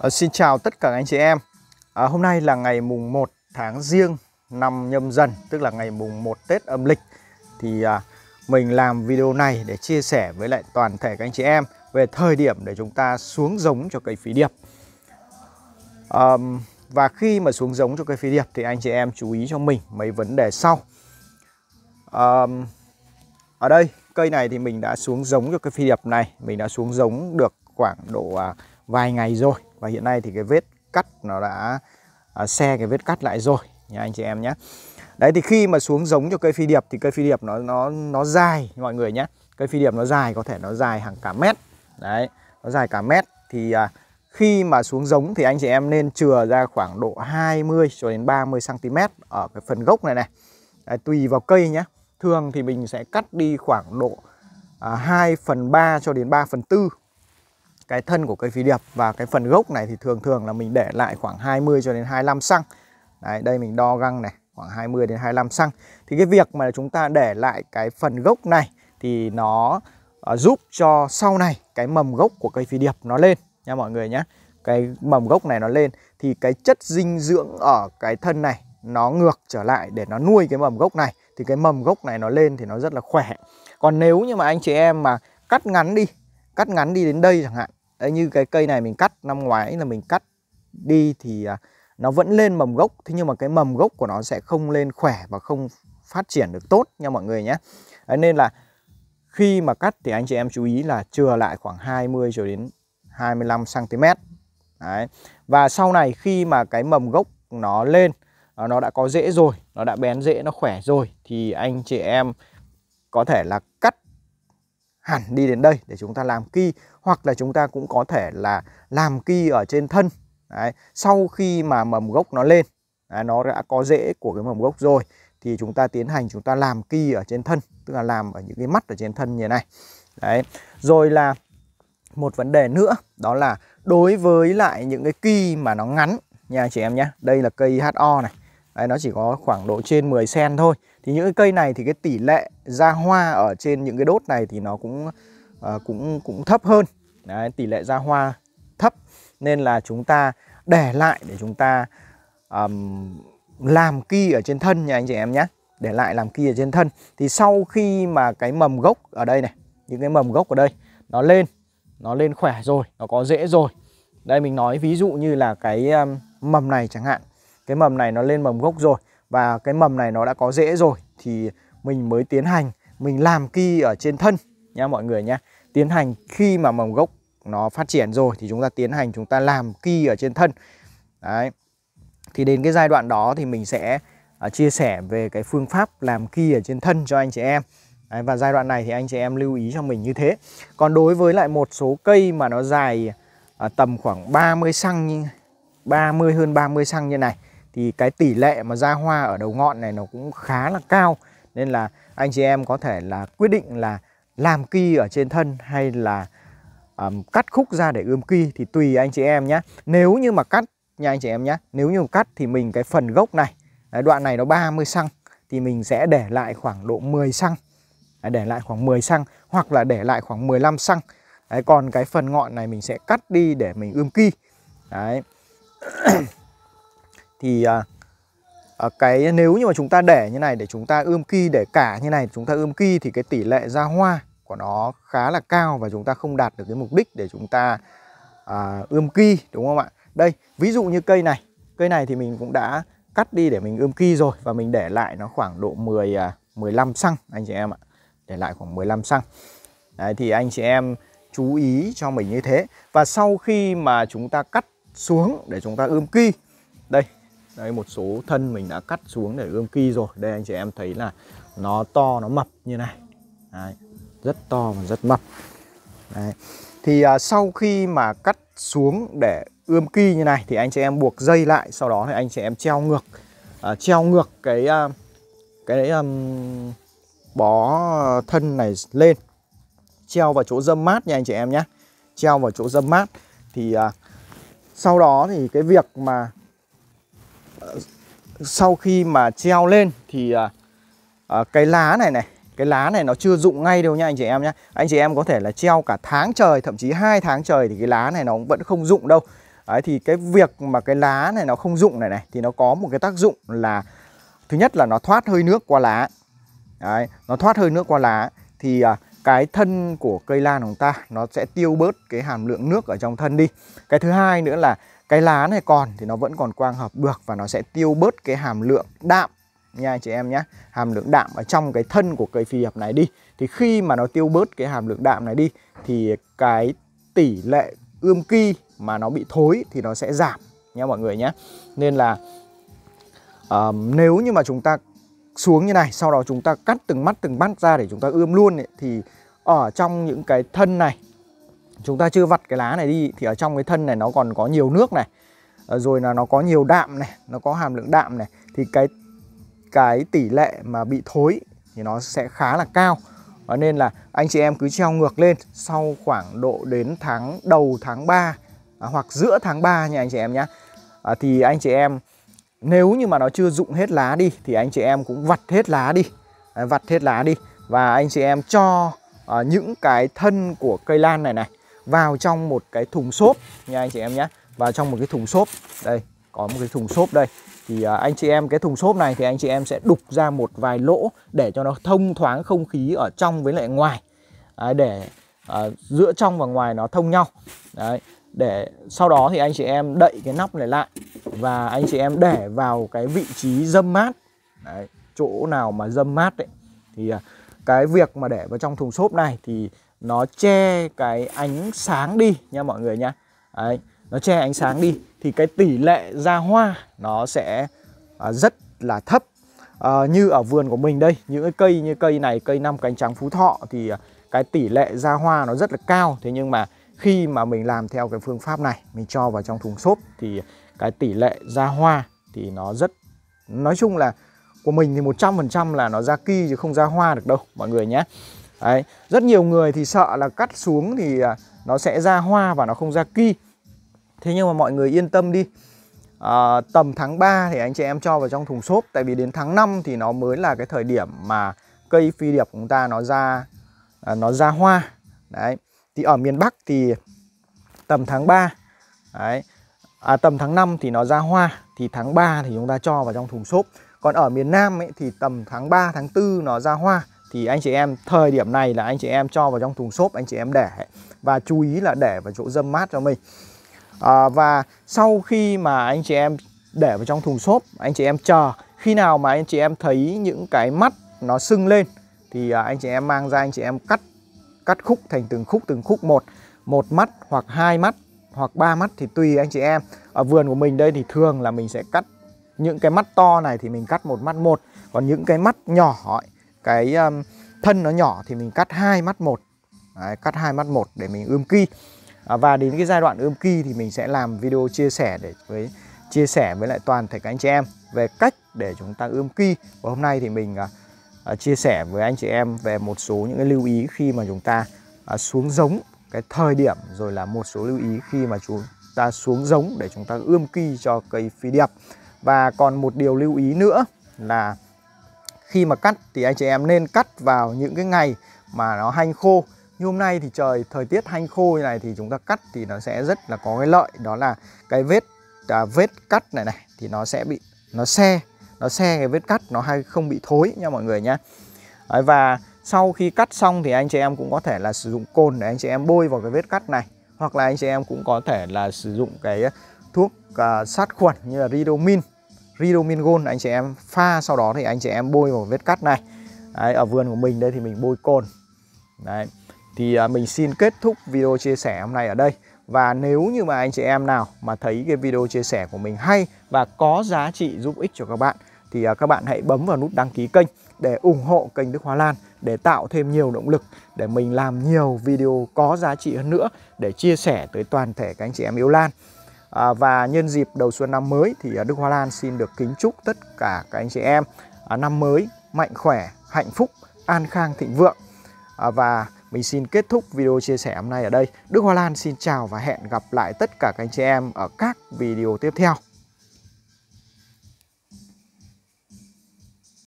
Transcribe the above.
Ờ, xin chào tất cả anh chị em à, Hôm nay là ngày mùng 1 tháng riêng năm nhâm dần Tức là ngày mùng 1 Tết âm lịch Thì à, mình làm video này để chia sẻ với lại toàn thể các anh chị em Về thời điểm để chúng ta xuống giống cho cây phí điệp à, Và khi mà xuống giống cho cây phí điệp thì anh chị em chú ý cho mình mấy vấn đề sau à, Ở đây cây này thì mình đã xuống giống cho cây phi điệp này Mình đã xuống giống được khoảng độ à, vài ngày rồi và hiện nay thì cái vết cắt nó đã à, xe cái vết cắt lại rồi nha anh chị em nhé đấy thì khi mà xuống giống cho cây phi điệp thì cây phi điệp nó nó nó dài mọi người nhé cây phi điệp nó dài có thể nó dài hàng cả mét đấy nó dài cả mét thì à, khi mà xuống giống thì anh chị em nên chừa ra khoảng độ 20 cho đến 30 cm ở cái phần gốc này này đấy, tùy vào cây nhé thường thì mình sẽ cắt đi khoảng độ à, 2 phần 3 cho đến 3 phần 4 cái thân của cây phi điệp và cái phần gốc này thì thường thường là mình để lại khoảng 20 cho đến 25 xăng Đấy, đây mình đo găng này khoảng 20 đến 25 xăng thì cái việc mà chúng ta để lại cái phần gốc này thì nó uh, giúp cho sau này cái mầm gốc của cây phi điệp nó lên nha mọi người nhé cái mầm gốc này nó lên thì cái chất dinh dưỡng ở cái thân này nó ngược trở lại để nó nuôi cái mầm gốc này thì cái mầm gốc này nó lên thì nó rất là khỏe còn nếu như mà anh chị em mà cắt ngắn đi cắt ngắn đi đến đây chẳng hạn Đấy, như cái cây này mình cắt năm ngoái là mình cắt đi thì à, nó vẫn lên mầm gốc thế nhưng mà cái mầm gốc của nó sẽ không lên khỏe và không phát triển được tốt nha mọi người nhé nên là khi mà cắt thì anh chị em chú ý là chừa lại khoảng 20 cho đến 25 cm Đấy. và sau này khi mà cái mầm gốc nó lên à, nó đã có rễ rồi nó đã bén rễ nó khỏe rồi thì anh chị em có thể là cắt hẳn đi đến đây để chúng ta làm ki hoặc là chúng ta cũng có thể là làm ki ở trên thân Đấy, sau khi mà mầm gốc nó lên Đấy, à, nó đã có rễ của cái mầm gốc rồi thì chúng ta tiến hành chúng ta làm ki ở trên thân tức là làm ở những cái mắt ở trên thân như thế này đấy rồi là một vấn đề nữa đó là đối với lại những cái ki mà nó ngắn nha chị em nhé đây là cây ho này Đấy, nó chỉ có khoảng độ trên 10 sen thôi thì những cái cây này thì cái tỷ lệ ra hoa ở trên những cái đốt này thì nó cũng uh, cũng cũng thấp hơn Đấy, tỷ lệ ra hoa thấp nên là chúng ta để lại để chúng ta um, làm ki ở trên thân nha anh chị em nhé để lại làm kia trên thân thì sau khi mà cái mầm gốc ở đây này những cái mầm gốc ở đây nó lên nó lên khỏe rồi nó có rễ rồi đây mình nói ví dụ như là cái um, mầm này chẳng hạn cái mầm này nó lên mầm gốc rồi và cái mầm này nó đã có rễ rồi thì mình mới tiến hành mình làm ki ở trên thân nha mọi người nhé tiến hành khi mà mầm gốc nó phát triển rồi thì chúng ta tiến hành chúng ta làm ki ở trên thân đấy thì đến cái giai đoạn đó thì mình sẽ à, chia sẻ về cái phương pháp làm ki ở trên thân cho anh chị em đấy, và giai đoạn này thì anh chị em lưu ý cho mình như thế còn đối với lại một số cây mà nó dài à, tầm khoảng 30 xăng 30 hơn 30 xăng như này thì cái tỷ lệ mà ra hoa ở đầu ngọn này nó cũng khá là cao nên là anh chị em có thể là quyết định là làm kỳ ở trên thân hay là um, cắt khúc ra để ươm kỳ thì tùy anh chị em nhé nếu như mà cắt nha anh chị em nhé nếu như mà cắt thì mình cái phần gốc này đấy, đoạn này nó 30 xăng thì mình sẽ để lại khoảng độ 10 xăng để lại khoảng 10 xăng hoặc là để lại khoảng 15 xăng đấy, còn cái phần ngọn này mình sẽ cắt đi để mình ươm kỳ đấy thì à, à, cái nếu như mà chúng ta để như này để chúng ta ươm ki để cả như này chúng ta ươm ki thì cái tỷ lệ ra hoa của nó khá là cao và chúng ta không đạt được cái mục đích để chúng ta à, ươm ki đúng không ạ đây ví dụ như cây này cây này thì mình cũng đã cắt đi để mình ươm ki rồi và mình để lại nó khoảng độ 10 à, 15 xăng anh chị em ạ để lại khoảng 15 xăng Đấy, thì anh chị em chú ý cho mình như thế và sau khi mà chúng ta cắt xuống để chúng ta ươm ki đây đây một số thân mình đã cắt xuống để ươm ki rồi đây anh chị em thấy là nó to nó mập như này đấy, rất to và rất mập đấy. thì à, sau khi mà cắt xuống để ươm ki như này thì anh chị em buộc dây lại sau đó thì anh chị em treo ngược à, treo ngược cái à, cái um, bó thân này lên treo vào chỗ dâm mát nha anh chị em nhé treo vào chỗ dâm mát thì à, sau đó thì cái việc mà sau khi mà treo lên thì à, à, cái lá này này cái lá này nó chưa rụng ngay đâu nha anh chị em nhé anh chị em có thể là treo cả tháng trời thậm chí hai tháng trời thì cái lá này nó vẫn không rụng đâu Đấy, thì cái việc mà cái lá này nó không rụng này này thì nó có một cái tác dụng là thứ nhất là nó thoát hơi nước qua lá Đấy, nó thoát hơi nước qua lá thì à, cái thân của cây lan của chúng ta nó sẽ tiêu bớt cái hàm lượng nước ở trong thân đi cái thứ hai nữa là cái lá này còn thì nó vẫn còn quang hợp được và nó sẽ tiêu bớt cái hàm lượng đạm nha chị em nhé hàm lượng đạm ở trong cái thân của cây phi hiệp này đi thì khi mà nó tiêu bớt cái hàm lượng đạm này đi thì cái tỷ lệ ươm ki mà nó bị thối thì nó sẽ giảm nha mọi người nhé nên là uh, nếu như mà chúng ta xuống như này sau đó chúng ta cắt từng mắt từng mắt ra để chúng ta ươm luôn ấy, thì ở trong những cái thân này chúng ta chưa vặt cái lá này đi thì ở trong cái thân này nó còn có nhiều nước này ờ, rồi là nó có nhiều đạm này nó có hàm lượng đạm này thì cái cái tỷ lệ mà bị thối thì nó sẽ khá là cao ờ, nên là anh chị em cứ treo ngược lên sau khoảng độ đến tháng đầu tháng 3 à, hoặc giữa tháng 3 nha anh chị em nhé à, ờ, thì anh chị em nếu như mà nó chưa rụng hết lá đi thì anh chị em cũng vặt hết lá đi vặt hết lá đi và anh chị em cho à, những cái thân của cây lan này này vào trong một cái thùng xốp nha anh chị em nhé vào trong một cái thùng xốp đây có một cái thùng xốp đây thì à, anh chị em cái thùng xốp này thì anh chị em sẽ đục ra một vài lỗ để cho nó thông thoáng không khí ở trong với lại ngoài à, để à, giữa trong và ngoài nó thông nhau đấy để sau đó thì anh chị em đậy cái nắp này lại và anh chị em để vào cái vị trí dâm mát Đấy, chỗ nào mà dâm mát đấy thì à, cái việc mà để vào trong thùng xốp này thì nó che cái ánh sáng đi nha mọi người nha, đấy, nó che ánh sáng đi thì cái tỷ lệ ra hoa nó sẽ à, rất là thấp à, như ở vườn của mình đây những cái cây như cây này cây năm cánh trắng phú thọ thì à, cái tỷ lệ ra hoa nó rất là cao thế nhưng mà khi mà mình làm theo cái phương pháp này mình cho vào trong thùng xốp thì cái tỷ lệ ra hoa thì nó rất nói chung là của mình thì 100% là nó ra ki chứ không ra hoa được đâu mọi người nhé Đấy, rất nhiều người thì sợ là cắt xuống thì à, nó sẽ ra hoa và nó không ra ki Thế nhưng mà mọi người yên tâm đi à, Tầm tháng 3 thì anh chị em cho vào trong thùng xốp Tại vì đến tháng 5 thì nó mới là cái thời điểm mà cây phi điệp của chúng ta nó ra à, nó ra hoa Đấy, thì ở miền Bắc thì tầm tháng 3 Đấy, à, tầm tháng 5 thì nó ra hoa thì tháng 3 thì chúng ta cho vào trong thùng xốp còn ở miền Nam ấy, thì tầm tháng 3 tháng 4 nó ra hoa thì anh chị em thời điểm này là anh chị em cho vào trong thùng xốp anh chị em để và chú ý là để vào chỗ dâm mát cho mình à, và sau khi mà anh chị em để vào trong thùng xốp anh chị em chờ khi nào mà anh chị em thấy những cái mắt nó sưng lên thì à, anh chị em mang ra anh chị em cắt cắt khúc thành từng khúc từng khúc một một mắt hoặc hai mắt hoặc ba mắt thì tùy anh chị em ở vườn của mình đây thì thường là mình sẽ cắt những cái mắt to này thì mình cắt một mắt một còn những cái mắt nhỏ cái um, thân nó nhỏ thì mình cắt hai mắt một Đấy, cắt hai mắt một để mình ươm ki à, và đến cái giai đoạn ươm ki thì mình sẽ làm video chia sẻ để với chia sẻ với lại toàn thể các anh chị em về cách để chúng ta ươm ki và hôm nay thì mình uh, chia sẻ với anh chị em về một số những cái lưu ý khi mà chúng ta uh, xuống giống cái thời điểm rồi là một số lưu ý khi mà chúng ta xuống giống để chúng ta ươm kỳ cho cây phi điệp và còn một điều lưu ý nữa là khi mà cắt thì anh chị em nên cắt vào những cái ngày mà nó hanh khô như hôm nay thì trời thời tiết hanh khô như này thì chúng ta cắt thì nó sẽ rất là có cái lợi đó là cái vết à, vết cắt này này thì nó sẽ bị nó xe nó xe cái vết cắt nó hay không bị thối nha mọi người nhé và sau khi cắt xong thì anh chị em cũng có thể là sử dụng cồn để anh chị em bôi vào cái vết cắt này hoặc là anh chị em cũng có thể là sử dụng cái ờ, thuốc uh, sát khuẩn như là Ridomin Ridomin Gold anh chị em pha sau đó thì anh chị em bôi vào vết cắt này Đấy, ở vườn của mình đây thì mình bôi cồn Đấy. thì uh, mình xin kết thúc video chia sẻ hôm nay ở đây và nếu như mà anh chị em nào mà thấy cái video chia sẻ của mình hay và có giá trị giúp ích cho các bạn thì à, các bạn hãy bấm vào nút đăng ký kênh để ủng hộ kênh Đức Hoa Lan để tạo thêm nhiều động lực để mình làm nhiều video có giá trị hơn nữa để chia sẻ tới toàn thể các anh chị em yêu Lan. À, và nhân dịp đầu xuân năm mới thì à, Đức Hoa Lan xin được kính chúc tất cả các anh chị em à, năm mới mạnh khỏe, hạnh phúc, an khang thịnh vượng. À, và mình xin kết thúc video chia sẻ hôm nay ở đây. Đức Hoa Lan xin chào và hẹn gặp lại tất cả các anh chị em ở các video tiếp theo.